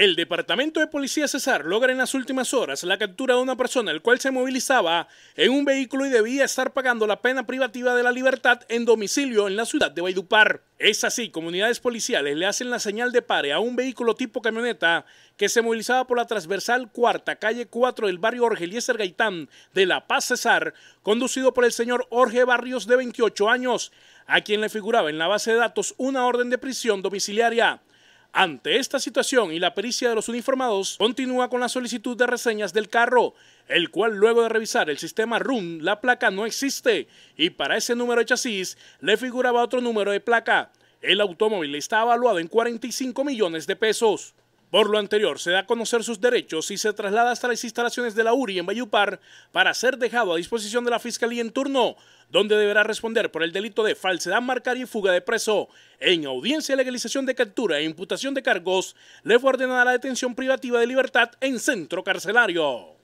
El Departamento de Policía Cesar logra en las últimas horas la captura de una persona el cual se movilizaba en un vehículo y debía estar pagando la pena privativa de la libertad en domicilio en la ciudad de Baidupar. Es así, comunidades policiales le hacen la señal de pare a un vehículo tipo camioneta que se movilizaba por la transversal cuarta calle 4 del barrio Jorge Gaitán de La Paz Cesar, conducido por el señor Jorge Barrios de 28 años, a quien le figuraba en la base de datos una orden de prisión domiciliaria. Ante esta situación y la pericia de los uniformados, continúa con la solicitud de reseñas del carro, el cual luego de revisar el sistema RUN, la placa no existe y para ese número de chasis le figuraba otro número de placa. El automóvil está evaluado en 45 millones de pesos. Por lo anterior, se da a conocer sus derechos y se traslada hasta las instalaciones de la URI en Bayupar para ser dejado a disposición de la Fiscalía en turno, donde deberá responder por el delito de falsedad marcaria y fuga de preso. En audiencia de legalización de captura e imputación de cargos, le fue ordenada la detención privativa de libertad en centro carcelario.